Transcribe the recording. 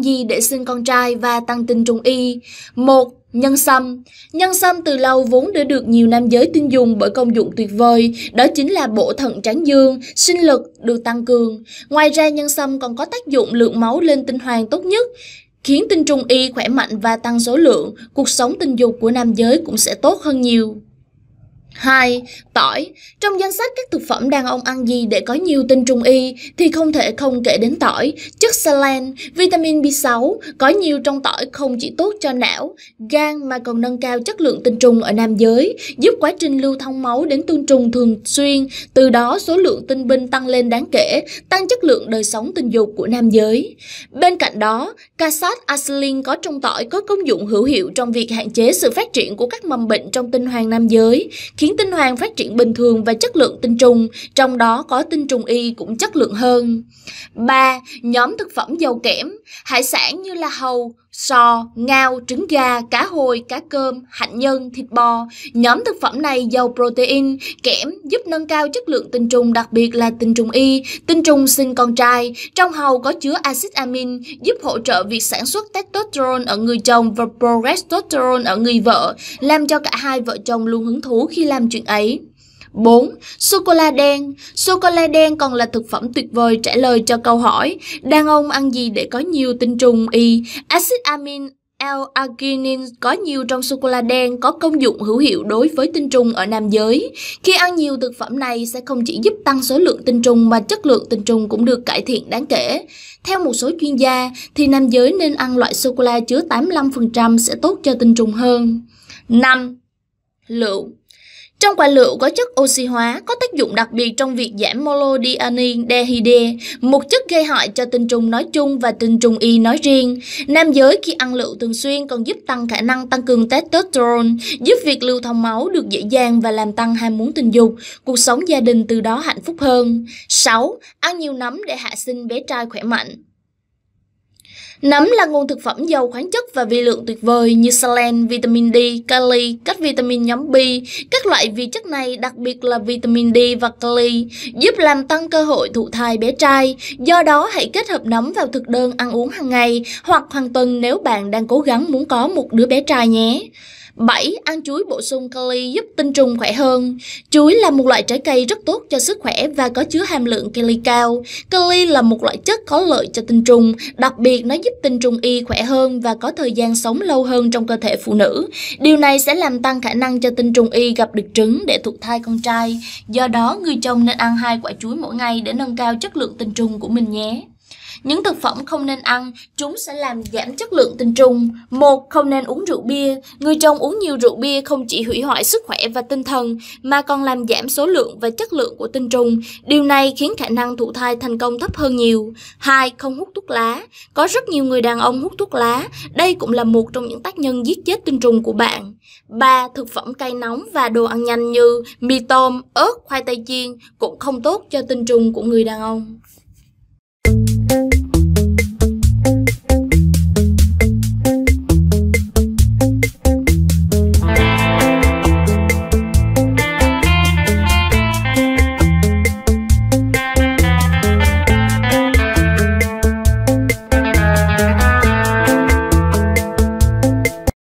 ăn gì để sinh con trai và tăng tinh trùng y. Một, Nhân sâm Nhân sâm từ lâu vốn đã được nhiều nam giới tin dùng bởi công dụng tuyệt vời, đó chính là bổ thận tráng dương, sinh lực được tăng cường. Ngoài ra nhân sâm còn có tác dụng lượng máu lên tinh hoàng tốt nhất, khiến tinh trùng y khỏe mạnh và tăng số lượng, cuộc sống tình dục của nam giới cũng sẽ tốt hơn nhiều. 2. Tỏi. Trong danh sách các thực phẩm đàn ông ăn gì để có nhiều tinh trùng y thì không thể không kể đến tỏi, chất selen, vitamin B6, có nhiều trong tỏi không chỉ tốt cho não, gan mà còn nâng cao chất lượng tinh trùng ở nam giới, giúp quá trình lưu thông máu đến tinh trùng thường xuyên, từ đó số lượng tinh binh tăng lên đáng kể, tăng chất lượng đời sống tình dục của nam giới. Bên cạnh đó, casat aslin có trong tỏi có công dụng hữu hiệu trong việc hạn chế sự phát triển của các mầm bệnh trong tinh hoàng nam giới khiến tinh hoàn phát triển bình thường và chất lượng tinh trùng, trong đó có tinh trùng y cũng chất lượng hơn. 3. Nhóm thực phẩm giàu kẽm, hải sản như là hầu, sò, ngao, trứng gà, cá hồi, cá cơm, hạnh nhân, thịt bò. Nhóm thực phẩm này giàu protein, kẽm giúp nâng cao chất lượng tinh trùng đặc biệt là tinh trùng Y, tinh trùng sinh con trai. Trong hầu có chứa axit amin giúp hỗ trợ việc sản xuất testosterone ở người chồng và progesterone ở người vợ, làm cho cả hai vợ chồng luôn hứng thú khi làm chuyện ấy. 4. Sô-cô-la đen Sô-cô-la đen còn là thực phẩm tuyệt vời trả lời cho câu hỏi Đàn ông ăn gì để có nhiều tinh trùng y Acid amin L-arginin có nhiều trong sô cô la đen có công dụng hữu hiệu đối với tinh trùng ở nam giới. Khi ăn nhiều thực phẩm này sẽ không chỉ giúp tăng số lượng tinh trùng mà chất lượng tinh trùng cũng được cải thiện đáng kể. Theo một số chuyên gia thì nam giới nên ăn loại sô cô la chứa 85% sẽ tốt cho tinh trùng hơn. 5. lượng trong quả lựu có chất oxy hóa có tác dụng đặc biệt trong việc giảm molodianin dehide, một chất gây hại cho tinh trùng nói chung và tinh trùng y nói riêng. Nam giới khi ăn lựu thường xuyên còn giúp tăng khả năng tăng cường testosterone, giúp việc lưu thông máu được dễ dàng và làm tăng ham muốn tình dục, cuộc sống gia đình từ đó hạnh phúc hơn. 6. Ăn nhiều nấm để hạ sinh bé trai khỏe mạnh. Nấm là nguồn thực phẩm giàu khoáng chất và vi lượng tuyệt vời như selen, vitamin D, kali, các vitamin nhóm B. Các loại vi chất này, đặc biệt là vitamin D và kali, giúp làm tăng cơ hội thụ thai bé trai. Do đó, hãy kết hợp nấm vào thực đơn ăn uống hàng ngày hoặc hàng tuần nếu bạn đang cố gắng muốn có một đứa bé trai nhé. 7. Ăn chuối bổ sung kali giúp tinh trùng khỏe hơn. Chuối là một loại trái cây rất tốt cho sức khỏe và có chứa hàm lượng kali cao. Kali là một loại chất có lợi cho tinh trùng, đặc biệt nó giúp tinh trùng y khỏe hơn và có thời gian sống lâu hơn trong cơ thể phụ nữ. Điều này sẽ làm tăng khả năng cho tinh trùng y gặp được trứng để thụ thai con trai. Do đó, người chồng nên ăn hai quả chuối mỗi ngày để nâng cao chất lượng tinh trùng của mình nhé. Những thực phẩm không nên ăn, chúng sẽ làm giảm chất lượng tinh trùng. Một, không nên uống rượu bia. Người chồng uống nhiều rượu bia không chỉ hủy hoại sức khỏe và tinh thần, mà còn làm giảm số lượng và chất lượng của tinh trùng. Điều này khiến khả năng thụ thai thành công thấp hơn nhiều. Hai, không hút thuốc lá. Có rất nhiều người đàn ông hút thuốc lá. Đây cũng là một trong những tác nhân giết chết tinh trùng của bạn. Ba, thực phẩm cay nóng và đồ ăn nhanh như mì tôm, ớt, khoai tây chiên cũng không tốt cho tinh trùng của người đàn ông.